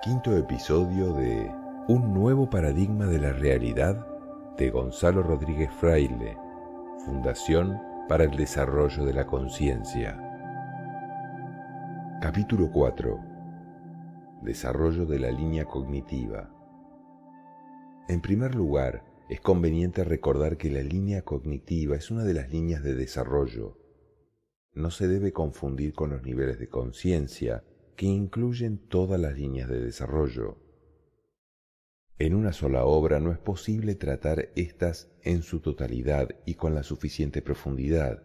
Quinto episodio de Un nuevo paradigma de la realidad de Gonzalo Rodríguez Fraile, Fundación para el Desarrollo de la Conciencia. Capítulo 4. Desarrollo de la línea cognitiva. En primer lugar, es conveniente recordar que la línea cognitiva es una de las líneas de desarrollo. No se debe confundir con los niveles de conciencia, que incluyen todas las líneas de desarrollo. En una sola obra no es posible tratar estas en su totalidad y con la suficiente profundidad,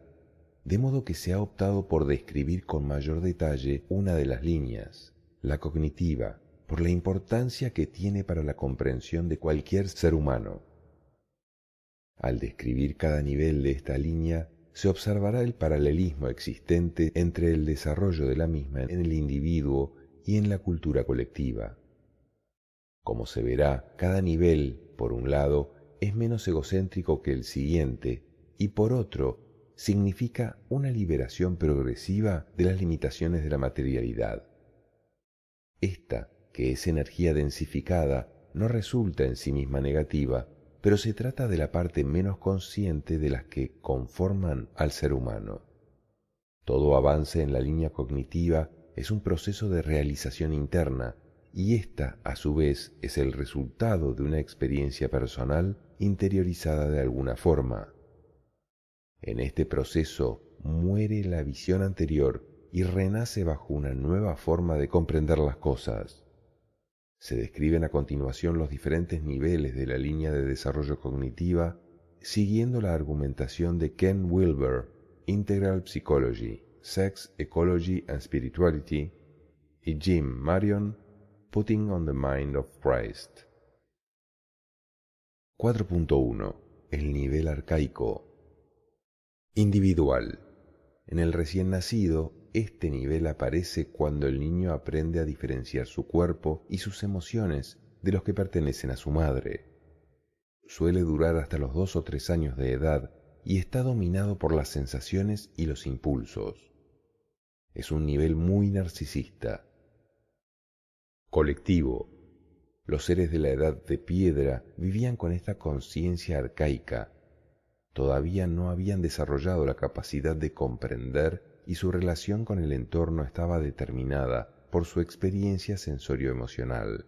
de modo que se ha optado por describir con mayor detalle una de las líneas, la cognitiva, por la importancia que tiene para la comprensión de cualquier ser humano. Al describir cada nivel de esta línea, se observará el paralelismo existente entre el desarrollo de la misma en el individuo y en la cultura colectiva. Como se verá, cada nivel, por un lado, es menos egocéntrico que el siguiente y por otro, significa una liberación progresiva de las limitaciones de la materialidad. Esta, que es energía densificada, no resulta en sí misma negativa, pero se trata de la parte menos consciente de las que conforman al ser humano. Todo avance en la línea cognitiva es un proceso de realización interna y ésta, a su vez, es el resultado de una experiencia personal interiorizada de alguna forma. En este proceso muere la visión anterior y renace bajo una nueva forma de comprender las cosas. Se describen a continuación los diferentes niveles de la línea de desarrollo cognitiva siguiendo la argumentación de Ken Wilber, Integral Psychology, Sex, Ecology and Spirituality, y Jim Marion, Putting on the Mind of Christ. 4.1. El nivel arcaico. Individual. En el recién nacido, este nivel aparece cuando el niño aprende a diferenciar su cuerpo y sus emociones de los que pertenecen a su madre. Suele durar hasta los dos o tres años de edad y está dominado por las sensaciones y los impulsos. Es un nivel muy narcisista. Colectivo. Los seres de la edad de piedra vivían con esta conciencia arcaica. Todavía no habían desarrollado la capacidad de comprender y su relación con el entorno estaba determinada por su experiencia sensorio-emocional.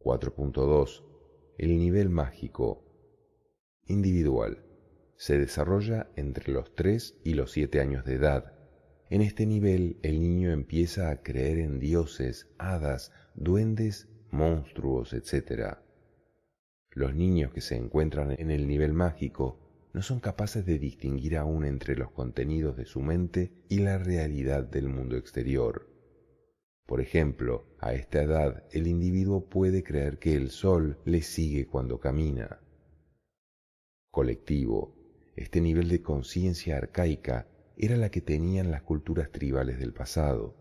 4.2. El nivel mágico individual se desarrolla entre los 3 y los 7 años de edad. En este nivel el niño empieza a creer en dioses, hadas, duendes, monstruos, etc. Los niños que se encuentran en el nivel mágico no son capaces de distinguir aún entre los contenidos de su mente y la realidad del mundo exterior. Por ejemplo, a esta edad el individuo puede creer que el sol le sigue cuando camina. Colectivo. Este nivel de conciencia arcaica era la que tenían las culturas tribales del pasado.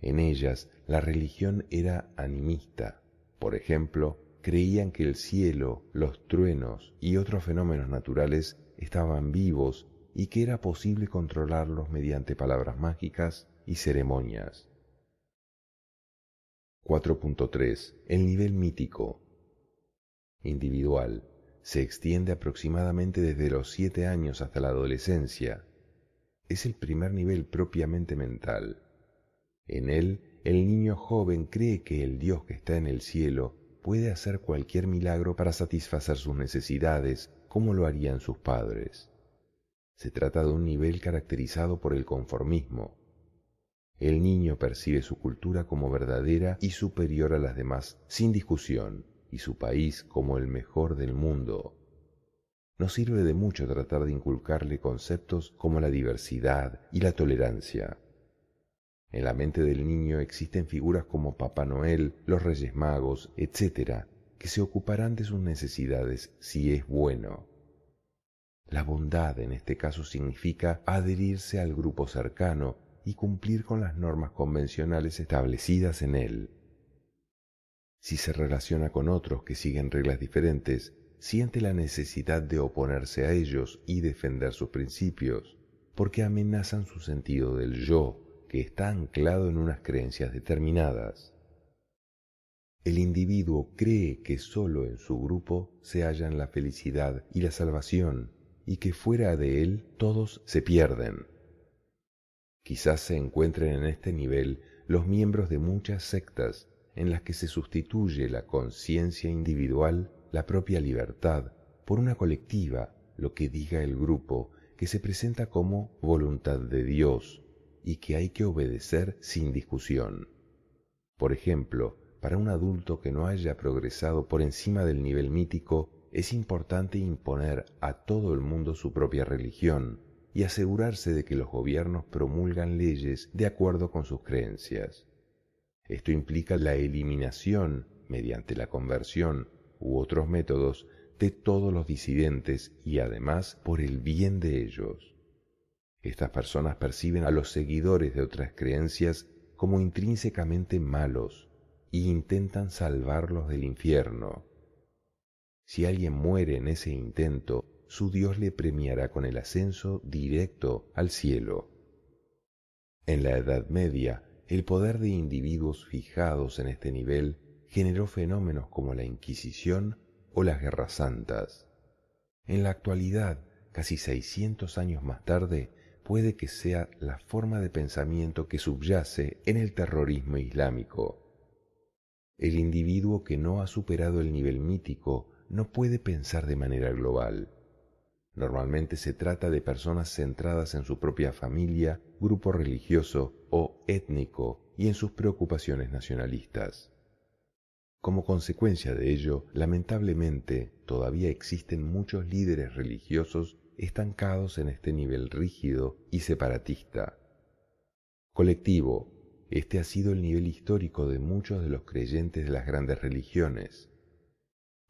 En ellas la religión era animista. Por ejemplo, creían que el cielo, los truenos y otros fenómenos naturales estaban vivos y que era posible controlarlos mediante palabras mágicas y ceremonias. 4.3. El nivel mítico. Individual. Se extiende aproximadamente desde los siete años hasta la adolescencia. Es el primer nivel propiamente mental. En él, el niño joven cree que el Dios que está en el cielo puede hacer cualquier milagro para satisfacer sus necesidades Cómo lo harían sus padres. Se trata de un nivel caracterizado por el conformismo. El niño percibe su cultura como verdadera y superior a las demás sin discusión y su país como el mejor del mundo. No sirve de mucho tratar de inculcarle conceptos como la diversidad y la tolerancia. En la mente del niño existen figuras como Papá Noel, los Reyes Magos, etc., que se ocuparán de sus necesidades si es bueno. La bondad en este caso significa adherirse al grupo cercano y cumplir con las normas convencionales establecidas en él. Si se relaciona con otros que siguen reglas diferentes, siente la necesidad de oponerse a ellos y defender sus principios, porque amenazan su sentido del yo, que está anclado en unas creencias determinadas. El individuo cree que sólo en su grupo se hallan la felicidad y la salvación, y que fuera de él todos se pierden. Quizás se encuentren en este nivel los miembros de muchas sectas en las que se sustituye la conciencia individual, la propia libertad, por una colectiva, lo que diga el grupo, que se presenta como voluntad de Dios y que hay que obedecer sin discusión. Por ejemplo, para un adulto que no haya progresado por encima del nivel mítico, es importante imponer a todo el mundo su propia religión y asegurarse de que los gobiernos promulgan leyes de acuerdo con sus creencias. Esto implica la eliminación, mediante la conversión u otros métodos, de todos los disidentes y además por el bien de ellos. Estas personas perciben a los seguidores de otras creencias como intrínsecamente malos y intentan salvarlos del infierno si alguien muere en ese intento, su Dios le premiará con el ascenso directo al cielo. En la Edad Media, el poder de individuos fijados en este nivel generó fenómenos como la Inquisición o las Guerras Santas. En la actualidad, casi 600 años más tarde, puede que sea la forma de pensamiento que subyace en el terrorismo islámico. El individuo que no ha superado el nivel mítico no puede pensar de manera global. Normalmente se trata de personas centradas en su propia familia, grupo religioso o étnico y en sus preocupaciones nacionalistas. Como consecuencia de ello, lamentablemente, todavía existen muchos líderes religiosos estancados en este nivel rígido y separatista. Colectivo, este ha sido el nivel histórico de muchos de los creyentes de las grandes religiones.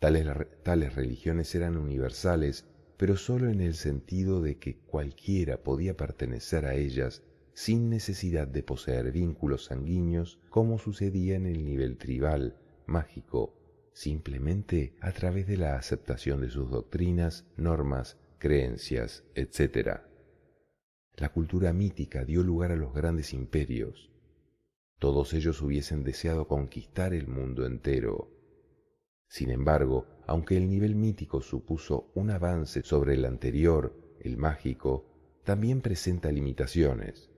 Tales, religiones eran universales, pero sólo en el sentido de que cualquiera podía pertenecer a ellas sin necesidad de poseer vínculos sanguíneos como sucedía en el nivel tribal, mágico, simplemente a través de la aceptación de sus doctrinas, normas, creencias, etc. La cultura mítica dio lugar a los grandes imperios. Todos ellos hubiesen deseado conquistar el mundo entero, sin embargo, aunque el nivel mítico supuso un avance sobre el anterior, el mágico, también presenta limitaciones.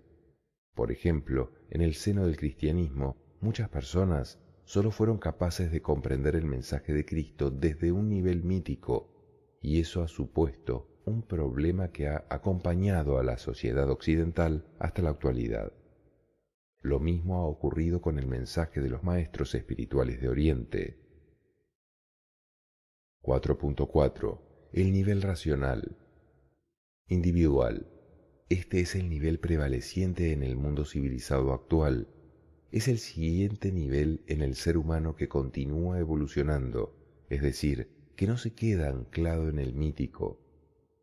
Por ejemplo, en el seno del cristianismo, muchas personas solo fueron capaces de comprender el mensaje de Cristo desde un nivel mítico, y eso ha supuesto un problema que ha acompañado a la sociedad occidental hasta la actualidad. Lo mismo ha ocurrido con el mensaje de los maestros espirituales de Oriente. 4.4. El nivel racional. Individual. Este es el nivel prevaleciente en el mundo civilizado actual. Es el siguiente nivel en el ser humano que continúa evolucionando, es decir, que no se queda anclado en el mítico.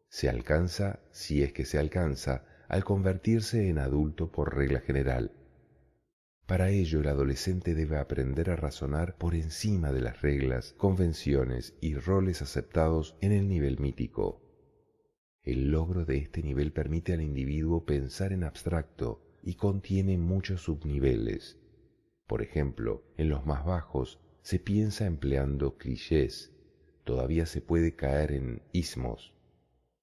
Se alcanza, si es que se alcanza, al convertirse en adulto por regla general. Para ello el adolescente debe aprender a razonar por encima de las reglas, convenciones y roles aceptados en el nivel mítico. El logro de este nivel permite al individuo pensar en abstracto y contiene muchos subniveles. Por ejemplo, en los más bajos se piensa empleando clichés. Todavía se puede caer en ismos.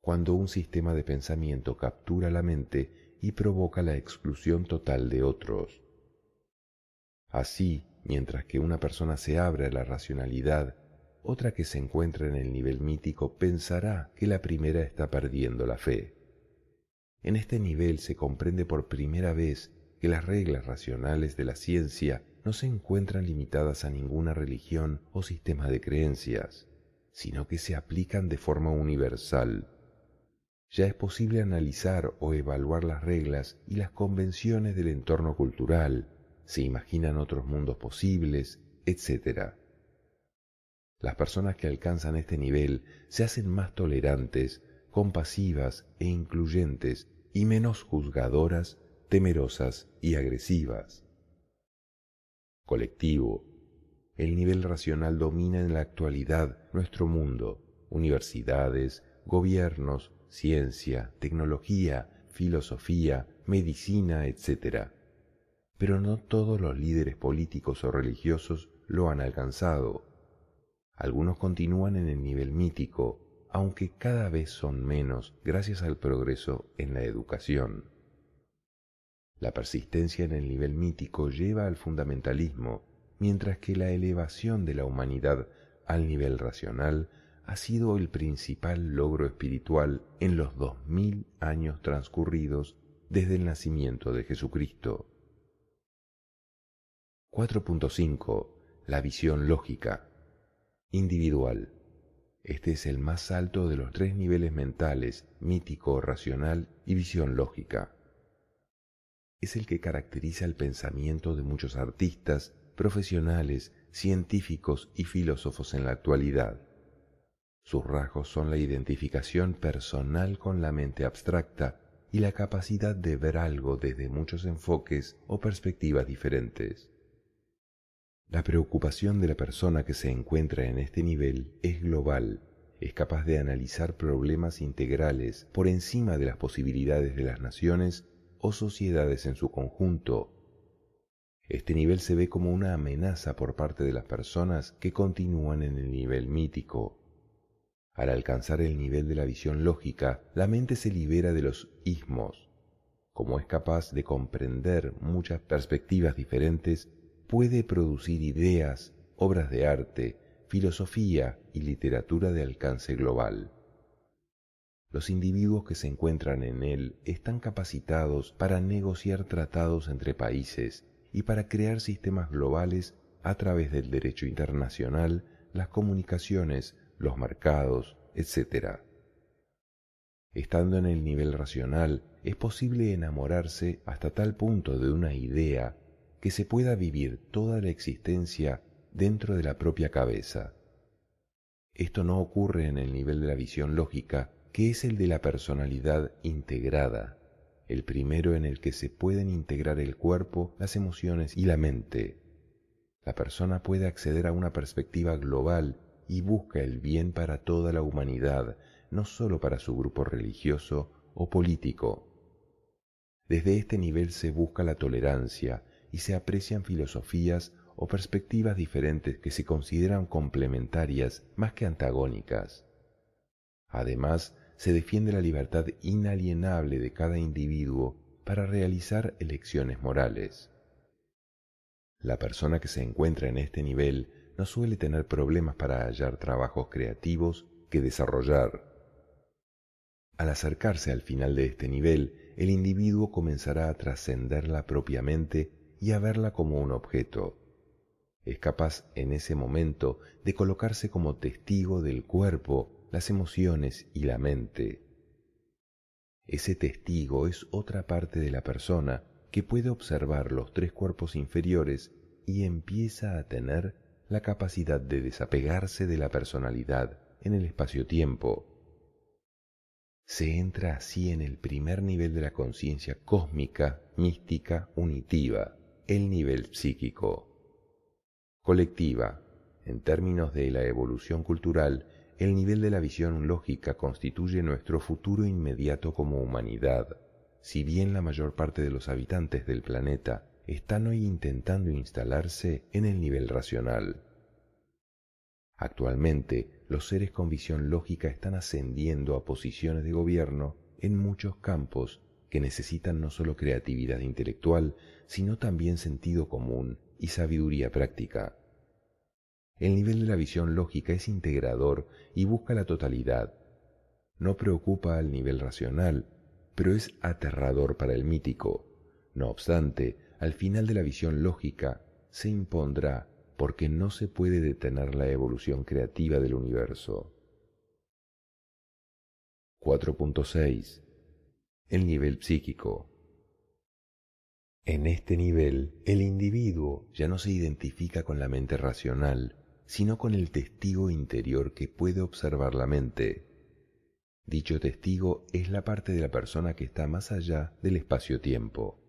Cuando un sistema de pensamiento captura la mente y provoca la exclusión total de otros. Así, mientras que una persona se abre a la racionalidad, otra que se encuentra en el nivel mítico pensará que la primera está perdiendo la fe. En este nivel se comprende por primera vez que las reglas racionales de la ciencia no se encuentran limitadas a ninguna religión o sistema de creencias, sino que se aplican de forma universal. Ya es posible analizar o evaluar las reglas y las convenciones del entorno cultural, se imaginan otros mundos posibles, etc. Las personas que alcanzan este nivel se hacen más tolerantes, compasivas e incluyentes y menos juzgadoras, temerosas y agresivas. Colectivo. El nivel racional domina en la actualidad nuestro mundo, universidades, gobiernos, ciencia, tecnología, filosofía, medicina, etc pero no todos los líderes políticos o religiosos lo han alcanzado. Algunos continúan en el nivel mítico, aunque cada vez son menos gracias al progreso en la educación. La persistencia en el nivel mítico lleva al fundamentalismo, mientras que la elevación de la humanidad al nivel racional ha sido el principal logro espiritual en los dos mil años transcurridos desde el nacimiento de Jesucristo. 4.5. La visión lógica. Individual. Este es el más alto de los tres niveles mentales, mítico, racional y visión lógica. Es el que caracteriza el pensamiento de muchos artistas, profesionales, científicos y filósofos en la actualidad. Sus rasgos son la identificación personal con la mente abstracta y la capacidad de ver algo desde muchos enfoques o perspectivas diferentes. La preocupación de la persona que se encuentra en este nivel es global, es capaz de analizar problemas integrales por encima de las posibilidades de las naciones o sociedades en su conjunto. Este nivel se ve como una amenaza por parte de las personas que continúan en el nivel mítico. Al alcanzar el nivel de la visión lógica, la mente se libera de los ismos. Como es capaz de comprender muchas perspectivas diferentes, puede producir ideas, obras de arte, filosofía y literatura de alcance global. Los individuos que se encuentran en él están capacitados para negociar tratados entre países y para crear sistemas globales a través del derecho internacional, las comunicaciones, los mercados, etc. Estando en el nivel racional, es posible enamorarse hasta tal punto de una idea que se pueda vivir toda la existencia dentro de la propia cabeza. Esto no ocurre en el nivel de la visión lógica, que es el de la personalidad integrada, el primero en el que se pueden integrar el cuerpo, las emociones y la mente. La persona puede acceder a una perspectiva global y busca el bien para toda la humanidad, no sólo para su grupo religioso o político. Desde este nivel se busca la tolerancia, y se aprecian filosofías o perspectivas diferentes que se consideran complementarias más que antagónicas. Además, se defiende la libertad inalienable de cada individuo para realizar elecciones morales. La persona que se encuentra en este nivel no suele tener problemas para hallar trabajos creativos que desarrollar. Al acercarse al final de este nivel, el individuo comenzará a trascenderla propiamente y a verla como un objeto. Es capaz en ese momento de colocarse como testigo del cuerpo, las emociones y la mente. Ese testigo es otra parte de la persona que puede observar los tres cuerpos inferiores y empieza a tener la capacidad de desapegarse de la personalidad en el espacio-tiempo. Se entra así en el primer nivel de la conciencia cósmica, mística, unitiva el nivel psíquico. Colectiva, en términos de la evolución cultural, el nivel de la visión lógica constituye nuestro futuro inmediato como humanidad. Si bien la mayor parte de los habitantes del planeta están hoy intentando instalarse en el nivel racional. Actualmente, los seres con visión lógica están ascendiendo a posiciones de gobierno en muchos campos que necesitan no solo creatividad intelectual, sino también sentido común y sabiduría práctica. El nivel de la visión lógica es integrador y busca la totalidad. No preocupa al nivel racional, pero es aterrador para el mítico. No obstante, al final de la visión lógica se impondrá porque no se puede detener la evolución creativa del universo. 4.6 el nivel psíquico. En este nivel, el individuo ya no se identifica con la mente racional, sino con el testigo interior que puede observar la mente. Dicho testigo es la parte de la persona que está más allá del espacio-tiempo.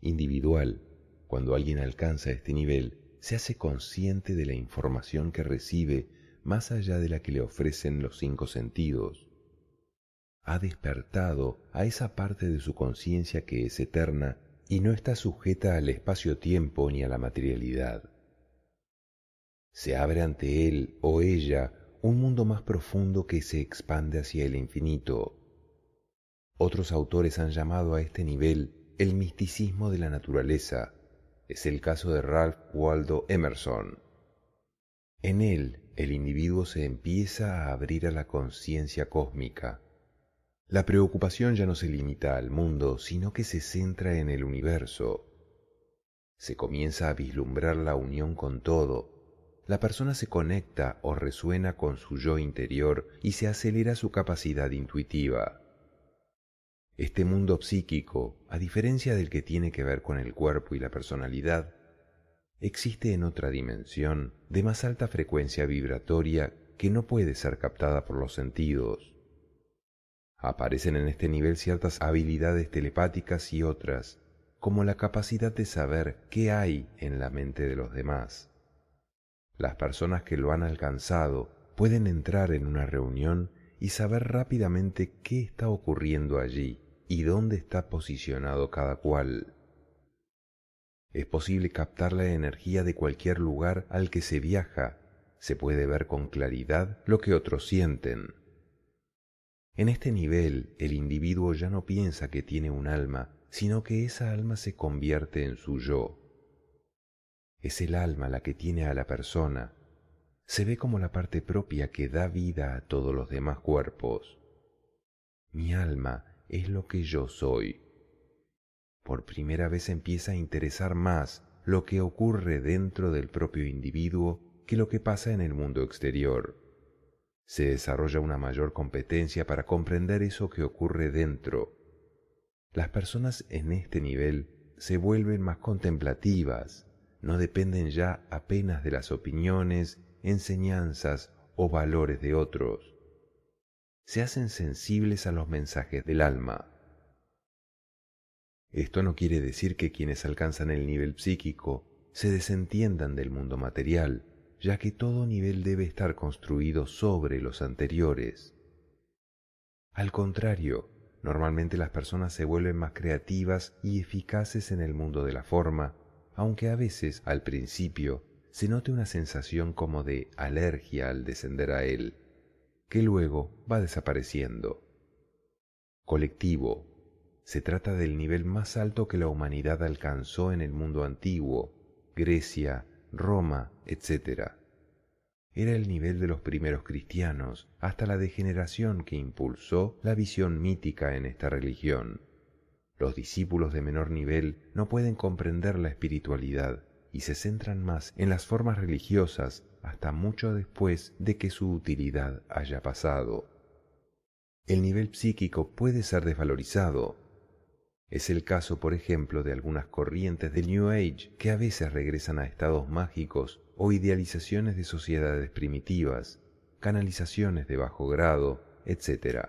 Individual, cuando alguien alcanza este nivel, se hace consciente de la información que recibe más allá de la que le ofrecen los cinco sentidos ha despertado a esa parte de su conciencia que es eterna y no está sujeta al espacio-tiempo ni a la materialidad. Se abre ante él o ella un mundo más profundo que se expande hacia el infinito. Otros autores han llamado a este nivel el misticismo de la naturaleza. Es el caso de Ralph Waldo Emerson. En él, el individuo se empieza a abrir a la conciencia cósmica la preocupación ya no se limita al mundo, sino que se centra en el universo. Se comienza a vislumbrar la unión con todo. La persona se conecta o resuena con su yo interior y se acelera su capacidad intuitiva. Este mundo psíquico, a diferencia del que tiene que ver con el cuerpo y la personalidad, existe en otra dimensión de más alta frecuencia vibratoria que no puede ser captada por los sentidos. Aparecen en este nivel ciertas habilidades telepáticas y otras, como la capacidad de saber qué hay en la mente de los demás. Las personas que lo han alcanzado pueden entrar en una reunión y saber rápidamente qué está ocurriendo allí y dónde está posicionado cada cual. Es posible captar la energía de cualquier lugar al que se viaja, se puede ver con claridad lo que otros sienten. En este nivel el individuo ya no piensa que tiene un alma, sino que esa alma se convierte en su yo. Es el alma la que tiene a la persona. Se ve como la parte propia que da vida a todos los demás cuerpos. Mi alma es lo que yo soy. Por primera vez empieza a interesar más lo que ocurre dentro del propio individuo que lo que pasa en el mundo exterior se desarrolla una mayor competencia para comprender eso que ocurre dentro. Las personas en este nivel se vuelven más contemplativas, no dependen ya apenas de las opiniones, enseñanzas o valores de otros. Se hacen sensibles a los mensajes del alma. Esto no quiere decir que quienes alcanzan el nivel psíquico se desentiendan del mundo material, ya que todo nivel debe estar construido sobre los anteriores. Al contrario, normalmente las personas se vuelven más creativas y eficaces en el mundo de la forma, aunque a veces, al principio, se note una sensación como de alergia al descender a él, que luego va desapareciendo. Colectivo. Se trata del nivel más alto que la humanidad alcanzó en el mundo antiguo, Grecia, Roma, etc. Era el nivel de los primeros cristianos hasta la degeneración que impulsó la visión mítica en esta religión. Los discípulos de menor nivel no pueden comprender la espiritualidad y se centran más en las formas religiosas hasta mucho después de que su utilidad haya pasado. El nivel psíquico puede ser desvalorizado, es el caso, por ejemplo, de algunas corrientes del New Age que a veces regresan a estados mágicos o idealizaciones de sociedades primitivas, canalizaciones de bajo grado, etc.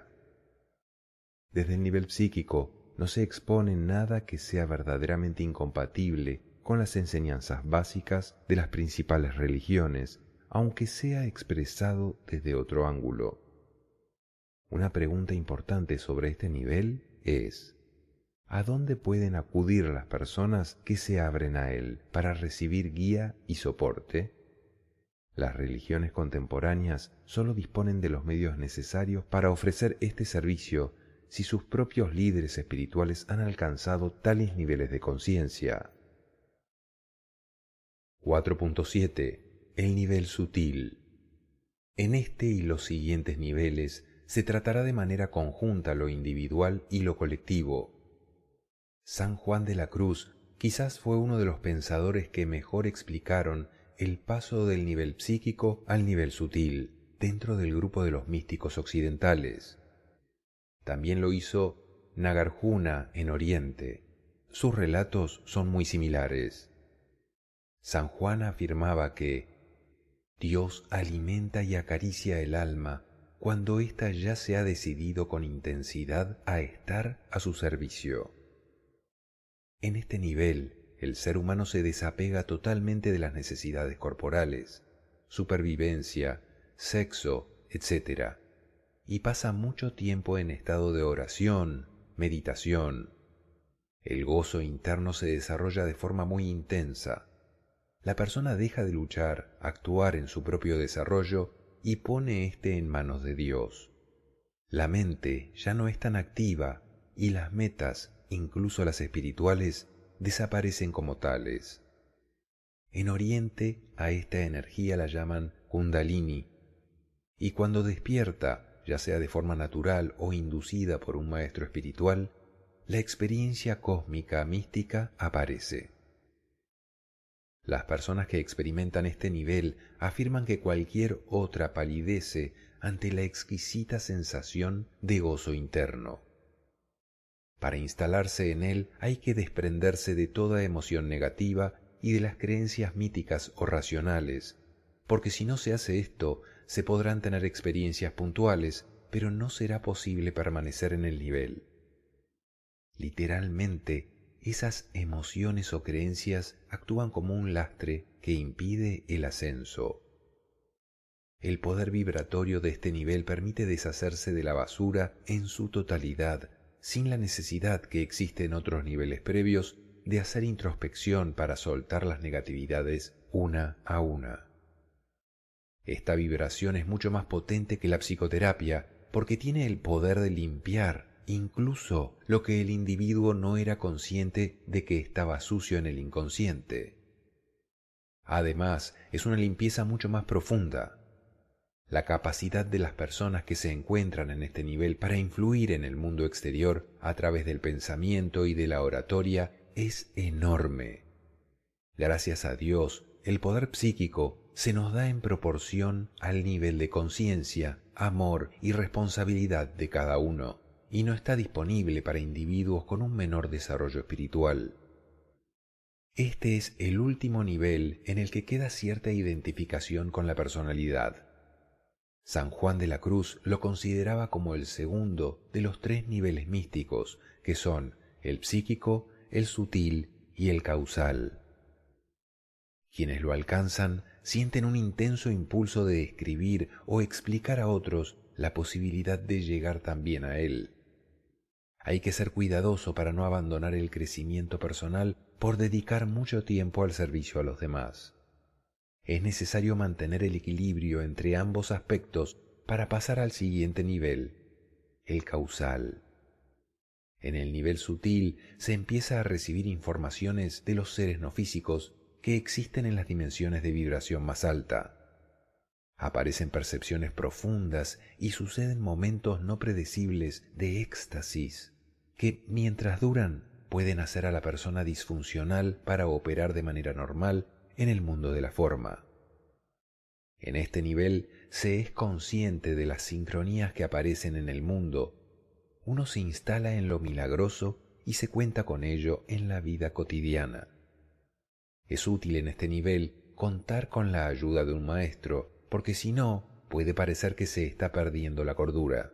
Desde el nivel psíquico no se expone nada que sea verdaderamente incompatible con las enseñanzas básicas de las principales religiones, aunque sea expresado desde otro ángulo. Una pregunta importante sobre este nivel es, a dónde pueden acudir las personas que se abren a él para recibir guía y soporte? Las religiones contemporáneas solo disponen de los medios necesarios para ofrecer este servicio si sus propios líderes espirituales han alcanzado tales niveles de conciencia. 4.7 El nivel sutil. En este y los siguientes niveles se tratará de manera conjunta lo individual y lo colectivo, san juan de la cruz quizás fue uno de los pensadores que mejor explicaron el paso del nivel psíquico al nivel sutil dentro del grupo de los místicos occidentales. También lo hizo Nagarjuna en Oriente. Sus relatos son muy similares. San Juan afirmaba que Dios alimenta y acaricia el alma cuando ésta ya se ha decidido con intensidad a estar a su servicio. En este nivel, el ser humano se desapega totalmente de las necesidades corporales, supervivencia, sexo, etc. Y pasa mucho tiempo en estado de oración, meditación. El gozo interno se desarrolla de forma muy intensa. La persona deja de luchar, actuar en su propio desarrollo y pone éste en manos de Dios. La mente ya no es tan activa y las metas incluso las espirituales, desaparecen como tales. En Oriente a esta energía la llaman kundalini, y cuando despierta, ya sea de forma natural o inducida por un maestro espiritual, la experiencia cósmica mística aparece. Las personas que experimentan este nivel afirman que cualquier otra palidece ante la exquisita sensación de gozo interno. Para instalarse en él hay que desprenderse de toda emoción negativa y de las creencias míticas o racionales, porque si no se hace esto, se podrán tener experiencias puntuales, pero no será posible permanecer en el nivel. Literalmente, esas emociones o creencias actúan como un lastre que impide el ascenso. El poder vibratorio de este nivel permite deshacerse de la basura en su totalidad sin la necesidad que existe en otros niveles previos de hacer introspección para soltar las negatividades una a una. Esta vibración es mucho más potente que la psicoterapia porque tiene el poder de limpiar incluso lo que el individuo no era consciente de que estaba sucio en el inconsciente. Además, es una limpieza mucho más profunda, la capacidad de las personas que se encuentran en este nivel para influir en el mundo exterior a través del pensamiento y de la oratoria es enorme. Gracias a Dios, el poder psíquico se nos da en proporción al nivel de conciencia, amor y responsabilidad de cada uno, y no está disponible para individuos con un menor desarrollo espiritual. Este es el último nivel en el que queda cierta identificación con la personalidad San Juan de la Cruz lo consideraba como el segundo de los tres niveles místicos, que son el psíquico, el sutil y el causal. Quienes lo alcanzan sienten un intenso impulso de escribir o explicar a otros la posibilidad de llegar también a él. Hay que ser cuidadoso para no abandonar el crecimiento personal por dedicar mucho tiempo al servicio a los demás. Es necesario mantener el equilibrio entre ambos aspectos para pasar al siguiente nivel, el causal. En el nivel sutil se empieza a recibir informaciones de los seres no físicos que existen en las dimensiones de vibración más alta. Aparecen percepciones profundas y suceden momentos no predecibles de éxtasis, que mientras duran pueden hacer a la persona disfuncional para operar de manera normal en el mundo de la forma. En este nivel se es consciente de las sincronías que aparecen en el mundo, uno se instala en lo milagroso y se cuenta con ello en la vida cotidiana. Es útil en este nivel contar con la ayuda de un maestro, porque si no, puede parecer que se está perdiendo la cordura.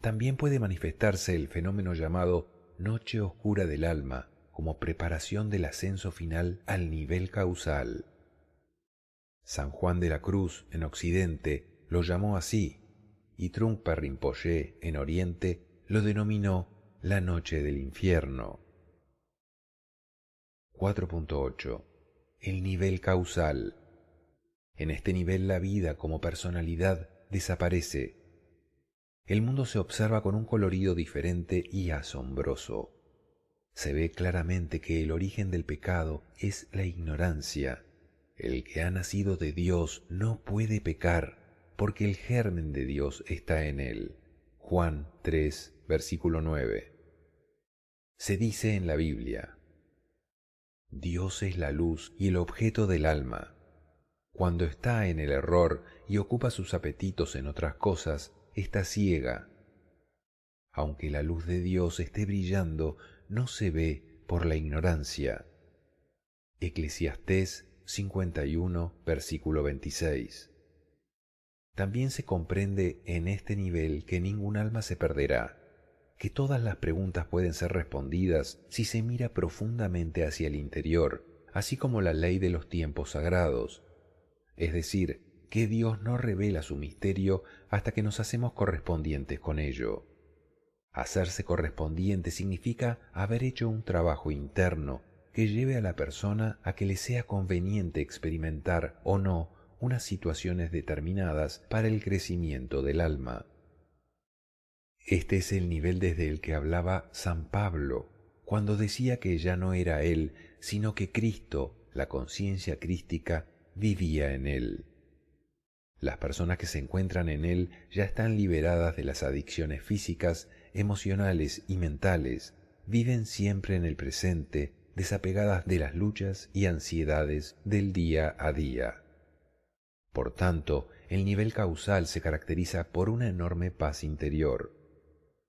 También puede manifestarse el fenómeno llamado noche oscura del alma, como preparación del ascenso final al nivel causal. San Juan de la Cruz, en Occidente, lo llamó así, y Trungpa Rinpoche, en Oriente, lo denominó la noche del infierno. 4.8 El nivel causal. En este nivel la vida como personalidad desaparece. El mundo se observa con un colorido diferente y asombroso se ve claramente que el origen del pecado es la ignorancia. El que ha nacido de Dios no puede pecar, porque el germen de Dios está en él. Juan 3, versículo 9. Se dice en la Biblia, Dios es la luz y el objeto del alma. Cuando está en el error y ocupa sus apetitos en otras cosas, está ciega. Aunque la luz de Dios esté brillando, no se ve por la ignorancia. Eclesiastés 51, versículo 26. También se comprende en este nivel que ningún alma se perderá, que todas las preguntas pueden ser respondidas si se mira profundamente hacia el interior, así como la ley de los tiempos sagrados, es decir, que Dios no revela su misterio hasta que nos hacemos correspondientes con ello. Hacerse correspondiente significa haber hecho un trabajo interno que lleve a la persona a que le sea conveniente experimentar o no unas situaciones determinadas para el crecimiento del alma. Este es el nivel desde el que hablaba San Pablo, cuando decía que ya no era él, sino que Cristo, la conciencia crística, vivía en él. Las personas que se encuentran en él ya están liberadas de las adicciones físicas emocionales y mentales, viven siempre en el presente, desapegadas de las luchas y ansiedades del día a día. Por tanto, el nivel causal se caracteriza por una enorme paz interior.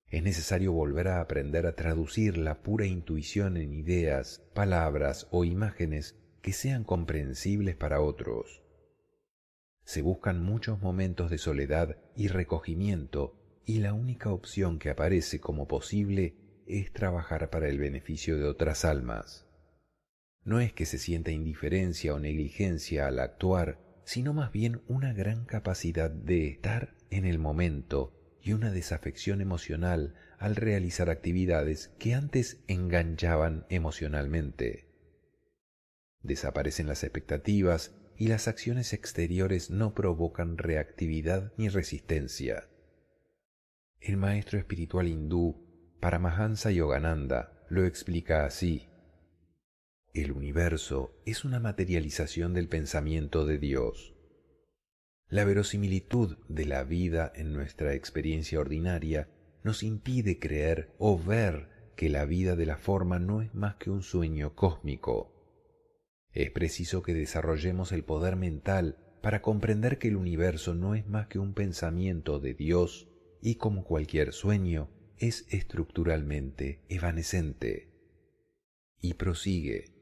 Es necesario volver a aprender a traducir la pura intuición en ideas, palabras o imágenes que sean comprensibles para otros. Se buscan muchos momentos de soledad y recogimiento y la única opción que aparece como posible es trabajar para el beneficio de otras almas. No es que se sienta indiferencia o negligencia al actuar, sino más bien una gran capacidad de estar en el momento y una desafección emocional al realizar actividades que antes enganchaban emocionalmente. Desaparecen las expectativas y las acciones exteriores no provocan reactividad ni resistencia. El maestro espiritual hindú Paramahansa Yogananda lo explica así. El universo es una materialización del pensamiento de Dios. La verosimilitud de la vida en nuestra experiencia ordinaria nos impide creer o ver que la vida de la forma no es más que un sueño cósmico. Es preciso que desarrollemos el poder mental para comprender que el universo no es más que un pensamiento de Dios y como cualquier sueño es estructuralmente evanescente. Y prosigue.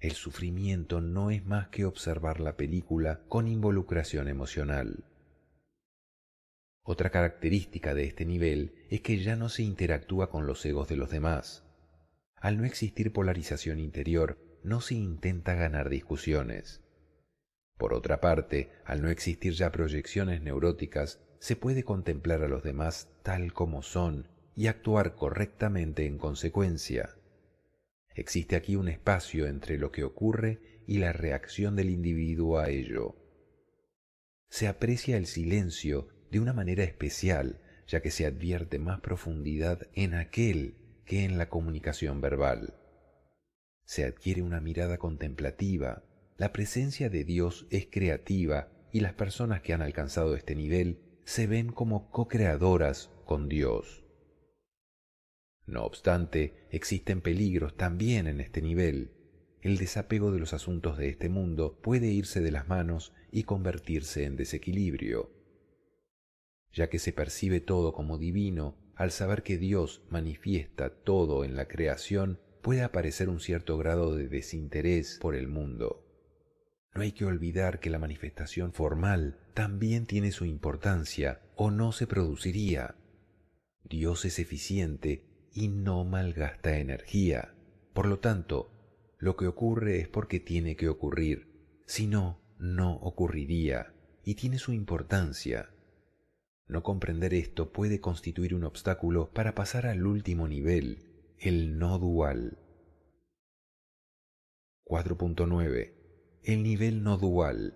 El sufrimiento no es más que observar la película con involucración emocional. Otra característica de este nivel es que ya no se interactúa con los egos de los demás. Al no existir polarización interior, no se intenta ganar discusiones. Por otra parte, al no existir ya proyecciones neuróticas, se puede contemplar a los demás tal como son y actuar correctamente en consecuencia. Existe aquí un espacio entre lo que ocurre y la reacción del individuo a ello. Se aprecia el silencio de una manera especial, ya que se advierte más profundidad en aquel que en la comunicación verbal. Se adquiere una mirada contemplativa, la presencia de Dios es creativa y las personas que han alcanzado este nivel se ven como co-creadoras con Dios. No obstante, existen peligros también en este nivel. El desapego de los asuntos de este mundo puede irse de las manos y convertirse en desequilibrio. Ya que se percibe todo como divino, al saber que Dios manifiesta todo en la creación, puede aparecer un cierto grado de desinterés por el mundo. No hay que olvidar que la manifestación formal también tiene su importancia o no se produciría. Dios es eficiente y no malgasta energía. Por lo tanto, lo que ocurre es porque tiene que ocurrir, si no, no ocurriría y tiene su importancia. No comprender esto puede constituir un obstáculo para pasar al último nivel, el no dual. 4.9 el nivel no dual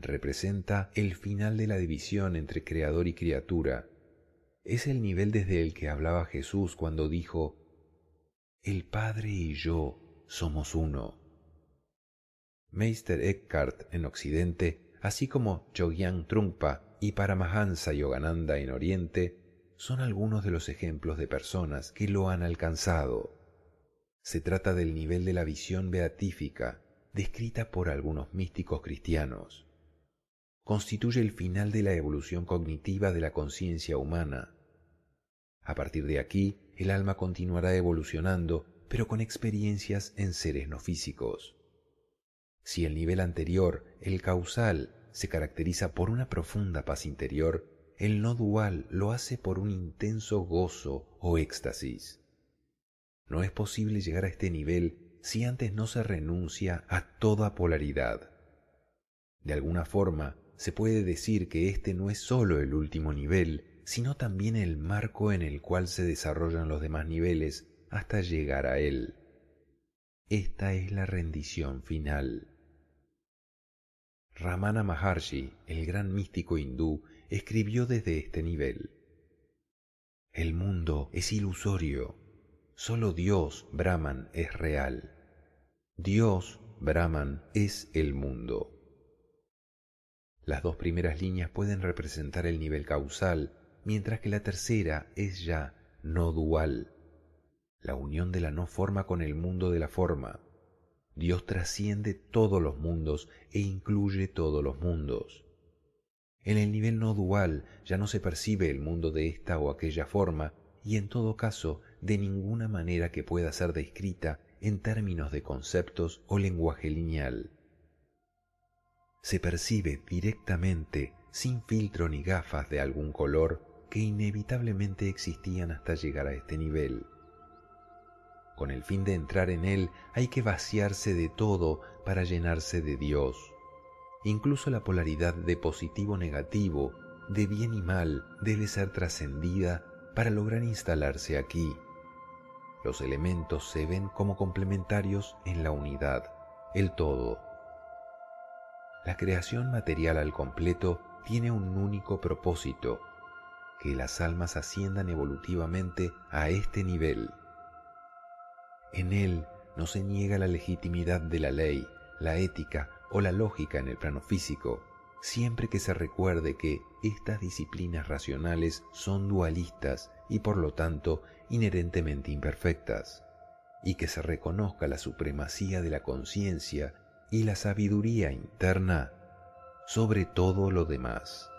representa el final de la división entre creador y criatura. Es el nivel desde el que hablaba Jesús cuando dijo, El Padre y yo somos uno. Meister Eckhart en Occidente, así como Chogyang Trungpa y Paramahansa Yogananda en Oriente, son algunos de los ejemplos de personas que lo han alcanzado. Se trata del nivel de la visión beatífica, descrita por algunos místicos cristianos. Constituye el final de la evolución cognitiva de la conciencia humana. A partir de aquí, el alma continuará evolucionando, pero con experiencias en seres no físicos. Si el nivel anterior, el causal, se caracteriza por una profunda paz interior, el no dual lo hace por un intenso gozo o éxtasis. No es posible llegar a este nivel si antes no se renuncia a toda polaridad. De alguna forma, se puede decir que este no es sólo el último nivel, sino también el marco en el cual se desarrollan los demás niveles hasta llegar a él. Esta es la rendición final. Ramana Maharshi, el gran místico hindú, escribió desde este nivel. El mundo es ilusorio, Solo Dios, Brahman, es real. Dios, Brahman, es el mundo. Las dos primeras líneas pueden representar el nivel causal, mientras que la tercera es ya no dual, la unión de la no forma con el mundo de la forma. Dios trasciende todos los mundos e incluye todos los mundos. En el nivel no dual ya no se percibe el mundo de esta o aquella forma, y en todo caso de ninguna manera que pueda ser descrita en términos de conceptos o lenguaje lineal. Se percibe directamente, sin filtro ni gafas de algún color, que inevitablemente existían hasta llegar a este nivel. Con el fin de entrar en él hay que vaciarse de todo para llenarse de Dios. Incluso la polaridad de positivo-negativo, de bien y mal, debe ser trascendida para lograr instalarse aquí. Los elementos se ven como complementarios en la unidad, el todo. La creación material al completo tiene un único propósito, que las almas asciendan evolutivamente a este nivel. En él no se niega la legitimidad de la ley, la ética o la lógica en el plano físico, siempre que se recuerde que estas disciplinas racionales son dualistas y por lo tanto inherentemente imperfectas, y que se reconozca la supremacía de la conciencia y la sabiduría interna sobre todo lo demás.